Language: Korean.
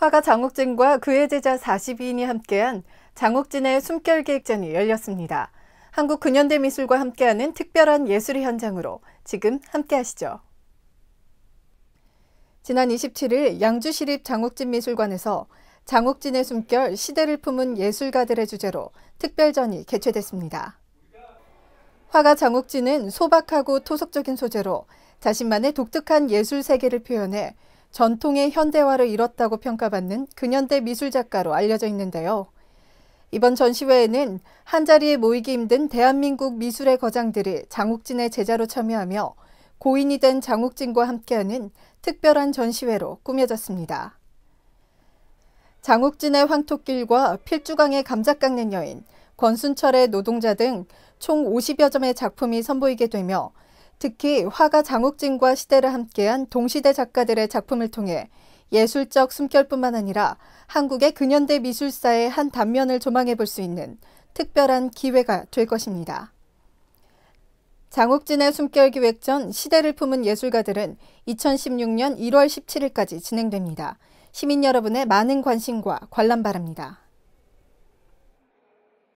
화가 장욱진과 그의 제자 4 2인이 함께한 장욱진의 숨결 계획전이 열렸습니다. 한국 근현대 미술과 함께하는 특별한 예술의 현장으로 지금 함께하시죠. 지난 27일 양주시립 장욱진 미술관에서 장욱진의 숨결 시대를 품은 예술가들의 주제로 특별전이 개최됐습니다. 화가 장욱진은 소박하고 토속적인 소재로 자신만의 독특한 예술 세계를 표현해 전통의 현대화를 이뤘다고 평가받는 근현대 미술 작가로 알려져 있는데요. 이번 전시회에는 한자리에 모이기 힘든 대한민국 미술의 거장들이 장욱진의 제자로 참여하며 고인이 된 장욱진과 함께하는 특별한 전시회로 꾸며졌습니다. 장욱진의 황토길과 필주강의 감자 깎는 여인, 권순철의 노동자 등 총 50여 점의 작품이 선보이게 되며 특히 화가 장욱진과 시대를 함께한 동시대 작가들의 작품을 통해 예술적 숨결뿐만 아니라 한국의 근현대 미술사의 한 단면을 조망해 볼 수 있는 특별한 기회가 될 것입니다. 장욱진의 숨결 기획전 시대를 품은 예술가들은 2016년 1월 17일까지 진행됩니다. 시민 여러분의 많은 관심과 관람 바랍니다.